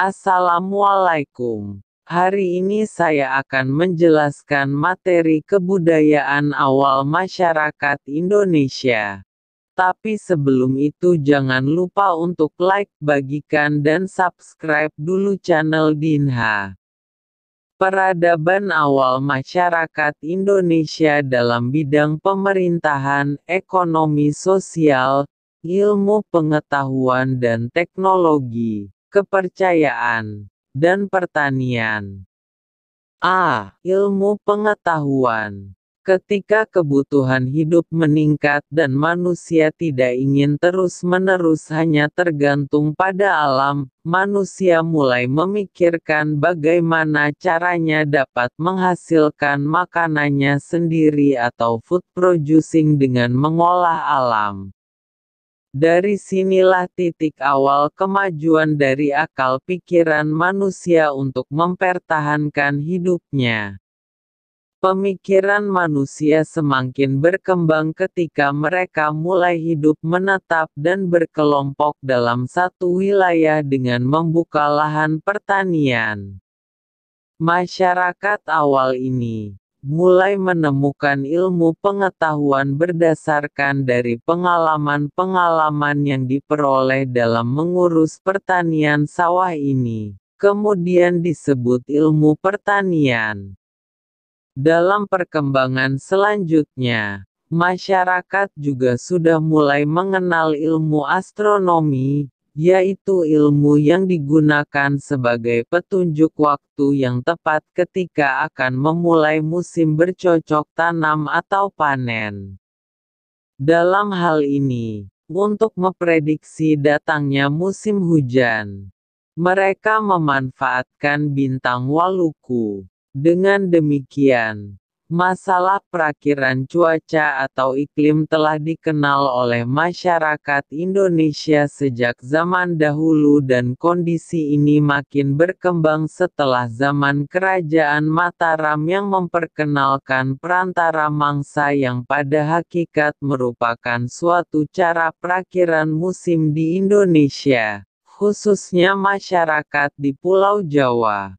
Assalamualaikum. Hari ini saya akan menjelaskan materi kebudayaan awal masyarakat Indonesia. Tapi sebelum itu jangan lupa untuk like, bagikan dan subscribe dulu channel Dinha. Peradaban awal masyarakat Indonesia dalam bidang pemerintahan, ekonomi sosial, ilmu pengetahuan dan teknologi kepercayaan, dan pertanian. A. Ilmu pengetahuan. Ketika kebutuhan hidup meningkat dan manusia tidak ingin terus-menerus hanya tergantung pada alam, manusia mulai memikirkan bagaimana caranya dapat menghasilkan makanannya sendiri atau food producing dengan mengolah alam. Dari sinilah titik awal kemajuan dari akal pikiran manusia untuk mempertahankan hidupnya. Pemikiran manusia semakin berkembang ketika mereka mulai hidup menetap dan berkelompok dalam satu wilayah dengan membuka lahan pertanian. Masyarakat awal ini mulai menemukan ilmu pengetahuan berdasarkan dari pengalaman-pengalaman yang diperoleh dalam mengurus pertanian sawah ini. Kemudian disebut ilmu pertanian. Dalam perkembangan selanjutnya, masyarakat juga sudah mulai mengenal ilmu astronomi, yaitu ilmu yang digunakan sebagai petunjuk waktu yang tepat ketika akan memulai musim bercocok tanam atau panen. Dalam hal ini, untuk memprediksi datangnya musim hujan, mereka memanfaatkan bintang waluku. Dengan demikian, Masalah perakiran cuaca atau iklim telah dikenal oleh masyarakat Indonesia sejak zaman dahulu dan kondisi ini makin berkembang setelah zaman kerajaan Mataram yang memperkenalkan perantara mangsa yang pada hakikat merupakan suatu cara perakiran musim di Indonesia, khususnya masyarakat di Pulau Jawa.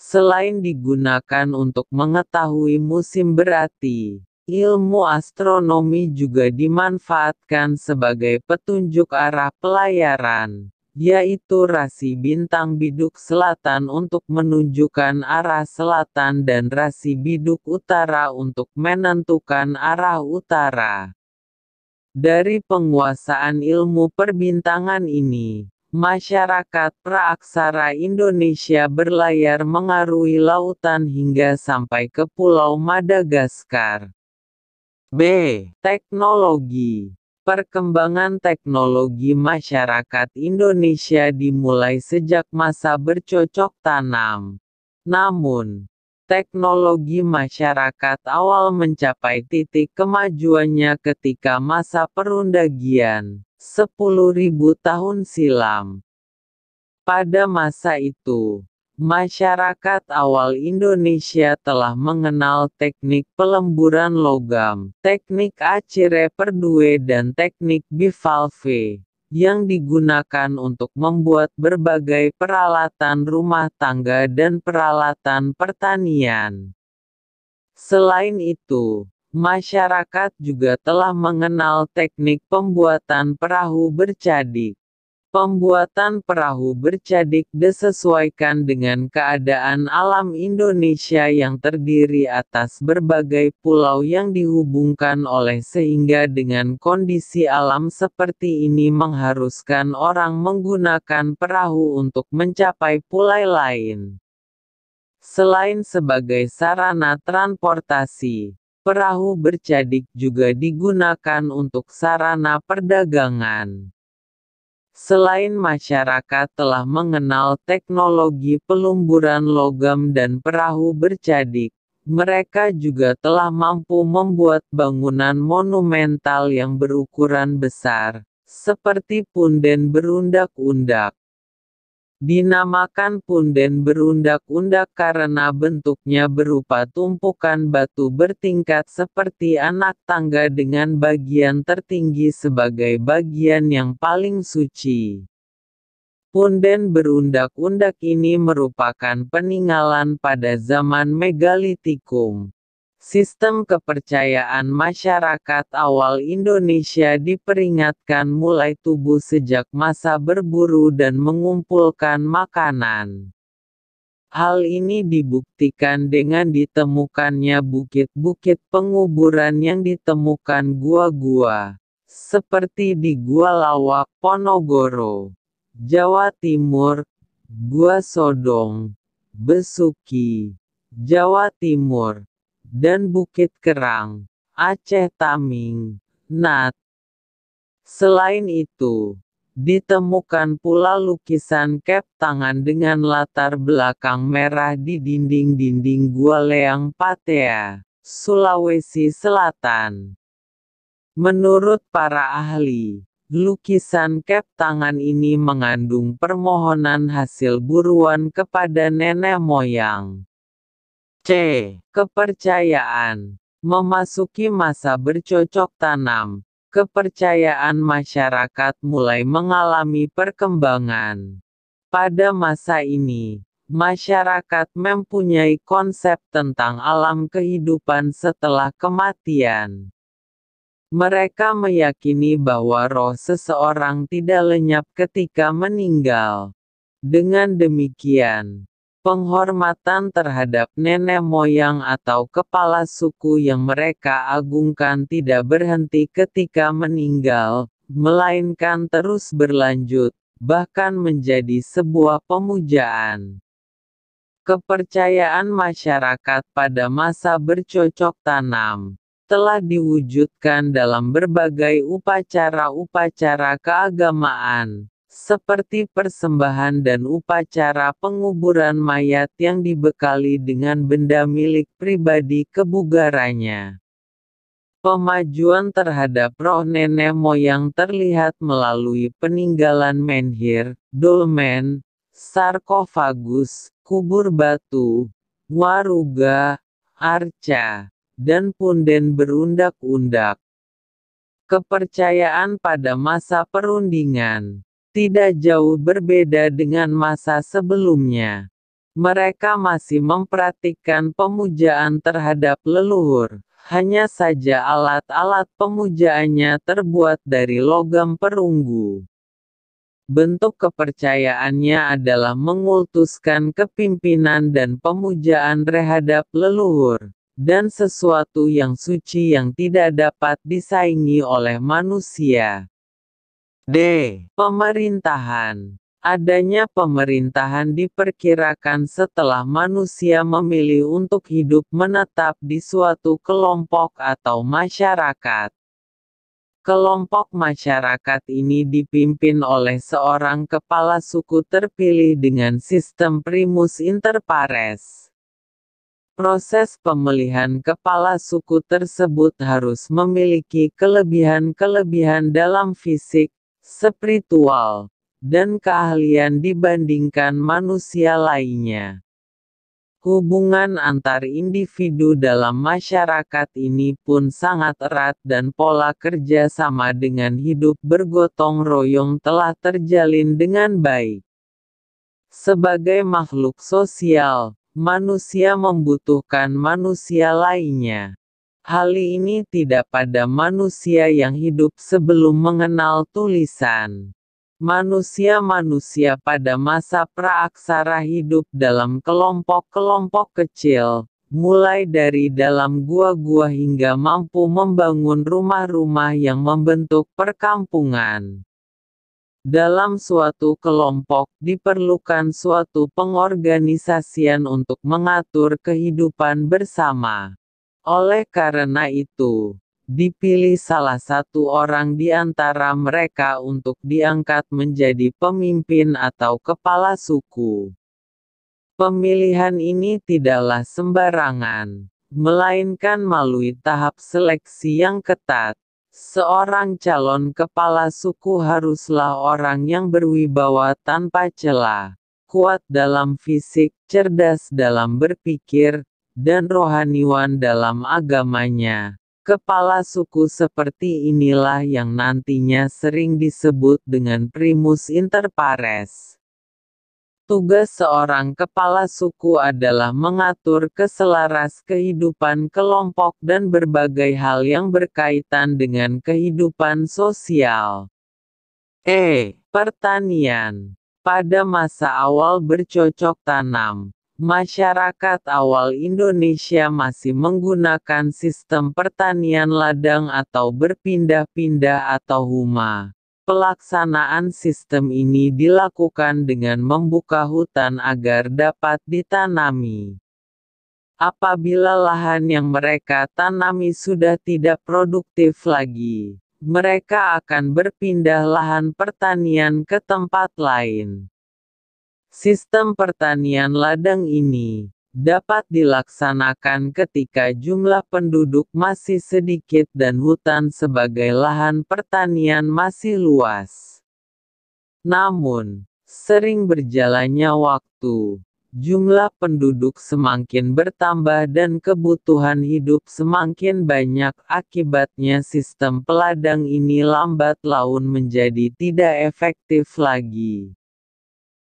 Selain digunakan untuk mengetahui musim berarti, ilmu astronomi juga dimanfaatkan sebagai petunjuk arah pelayaran, yaitu rasi bintang biduk selatan untuk menunjukkan arah selatan dan rasi biduk utara untuk menentukan arah utara. Dari penguasaan ilmu perbintangan ini, Masyarakat praaksara Indonesia berlayar mengarungi lautan hingga sampai ke Pulau Madagaskar. B. Teknologi Perkembangan teknologi masyarakat Indonesia dimulai sejak masa bercocok tanam. Namun, teknologi masyarakat awal mencapai titik kemajuannya ketika masa perundagian. 10.000 tahun silam. Pada masa itu, masyarakat awal Indonesia telah mengenal teknik pelemburan logam, teknik acire perdue dan teknik bivalve, yang digunakan untuk membuat berbagai peralatan rumah tangga dan peralatan pertanian. Selain itu, Masyarakat juga telah mengenal teknik pembuatan perahu bercadik. Pembuatan perahu bercadik disesuaikan dengan keadaan alam Indonesia yang terdiri atas berbagai pulau yang dihubungkan oleh sehingga dengan kondisi alam seperti ini mengharuskan orang menggunakan perahu untuk mencapai pulau lain. Selain sebagai sarana transportasi, Perahu bercadik juga digunakan untuk sarana perdagangan. Selain masyarakat telah mengenal teknologi pelumburan logam dan perahu bercadik, mereka juga telah mampu membuat bangunan monumental yang berukuran besar, seperti punden berundak-undak. Dinamakan punden berundak-undak karena bentuknya berupa tumpukan batu bertingkat seperti anak tangga dengan bagian tertinggi sebagai bagian yang paling suci. Punden berundak-undak ini merupakan peninggalan pada zaman megalitikum. Sistem kepercayaan masyarakat awal Indonesia diperingatkan mulai tubuh sejak masa berburu dan mengumpulkan makanan. Hal ini dibuktikan dengan ditemukannya bukit-bukit penguburan yang ditemukan gua-gua, seperti di Gua Lawak, Ponogoro, Jawa Timur, Gua Sodong, Besuki, Jawa Timur dan Bukit Kerang, Aceh Taming, Nat. Selain itu, ditemukan pula lukisan kep tangan dengan latar belakang merah di dinding-dinding Gua Leang Patea, Sulawesi Selatan. Menurut para ahli, lukisan kep tangan ini mengandung permohonan hasil buruan kepada nenek moyang. C. Kepercayaan Memasuki masa bercocok tanam, kepercayaan masyarakat mulai mengalami perkembangan. Pada masa ini, masyarakat mempunyai konsep tentang alam kehidupan setelah kematian. Mereka meyakini bahwa roh seseorang tidak lenyap ketika meninggal. Dengan demikian, Penghormatan terhadap nenek moyang atau kepala suku yang mereka agungkan tidak berhenti ketika meninggal, melainkan terus berlanjut, bahkan menjadi sebuah pemujaan. Kepercayaan masyarakat pada masa bercocok tanam telah diwujudkan dalam berbagai upacara-upacara keagamaan, seperti persembahan dan upacara penguburan mayat yang dibekali dengan benda milik pribadi kebugarannya. Pemajuan terhadap roh nenek moyang terlihat melalui peninggalan menhir, dolmen, sarkofagus, kubur batu, waruga, arca, dan punden berundak-undak. Kepercayaan pada masa perundingan tidak jauh berbeda dengan masa sebelumnya. Mereka masih memperhatikan pemujaan terhadap leluhur, hanya saja alat-alat pemujaannya terbuat dari logam perunggu. Bentuk kepercayaannya adalah mengultuskan kepimpinan dan pemujaan terhadap leluhur, dan sesuatu yang suci yang tidak dapat disaingi oleh manusia. D. Pemerintahan Adanya pemerintahan diperkirakan setelah manusia memilih untuk hidup menetap di suatu kelompok atau masyarakat. Kelompok masyarakat ini dipimpin oleh seorang kepala suku terpilih dengan sistem primus inter pares. Proses pemilihan kepala suku tersebut harus memiliki kelebihan-kelebihan dalam fisik, spiritual, dan keahlian dibandingkan manusia lainnya. Hubungan antar individu dalam masyarakat ini pun sangat erat dan pola kerja sama dengan hidup bergotong royong telah terjalin dengan baik. Sebagai makhluk sosial, manusia membutuhkan manusia lainnya. Hal ini tidak pada manusia yang hidup sebelum mengenal tulisan. Manusia-manusia pada masa praaksara hidup dalam kelompok-kelompok kecil, mulai dari dalam gua-gua hingga mampu membangun rumah-rumah yang membentuk perkampungan. Dalam suatu kelompok, diperlukan suatu pengorganisasian untuk mengatur kehidupan bersama. Oleh karena itu, dipilih salah satu orang di antara mereka untuk diangkat menjadi pemimpin atau kepala suku. Pemilihan ini tidaklah sembarangan, melainkan melalui tahap seleksi yang ketat. Seorang calon kepala suku haruslah orang yang berwibawa tanpa celah, kuat dalam fisik, cerdas dalam berpikir, dan rohaniwan dalam agamanya. Kepala suku seperti inilah yang nantinya sering disebut dengan primus inter pares. Tugas seorang kepala suku adalah mengatur keselaras kehidupan kelompok dan berbagai hal yang berkaitan dengan kehidupan sosial. E. Pertanian Pada masa awal bercocok tanam, masyarakat awal Indonesia masih menggunakan sistem pertanian ladang atau berpindah-pindah atau huma. Pelaksanaan sistem ini dilakukan dengan membuka hutan agar dapat ditanami. Apabila lahan yang mereka tanami sudah tidak produktif lagi, mereka akan berpindah lahan pertanian ke tempat lain. Sistem pertanian ladang ini dapat dilaksanakan ketika jumlah penduduk masih sedikit dan hutan sebagai lahan pertanian masih luas. Namun, sering berjalannya waktu, jumlah penduduk semakin bertambah dan kebutuhan hidup semakin banyak akibatnya sistem peladang ini lambat laun menjadi tidak efektif lagi.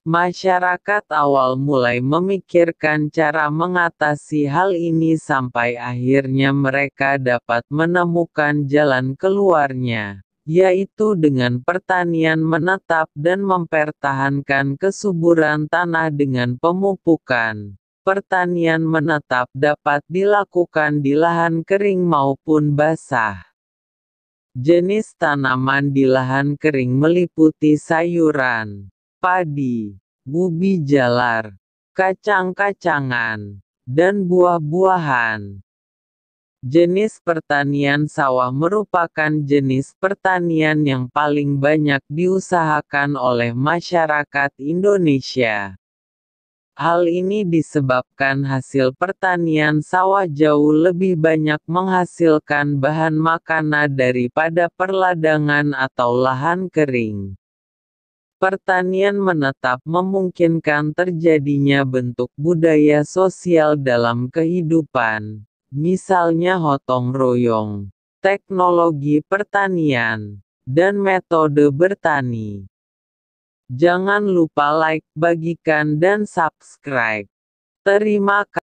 Masyarakat awal mulai memikirkan cara mengatasi hal ini sampai akhirnya mereka dapat menemukan jalan keluarnya, yaitu dengan pertanian menetap dan mempertahankan kesuburan tanah dengan pemupukan. Pertanian menetap dapat dilakukan di lahan kering maupun basah. Jenis tanaman di lahan kering meliputi sayuran, padi, bubi jalar, kacang-kacangan, dan buah-buahan. Jenis pertanian sawah merupakan jenis pertanian yang paling banyak diusahakan oleh masyarakat Indonesia. Hal ini disebabkan hasil pertanian sawah jauh lebih banyak menghasilkan bahan makanan daripada perladangan atau lahan kering. Pertanian menetap memungkinkan terjadinya bentuk budaya sosial dalam kehidupan, misalnya hotong royong, teknologi pertanian, dan metode bertani. Jangan lupa like, bagikan dan subscribe. Terima kasih.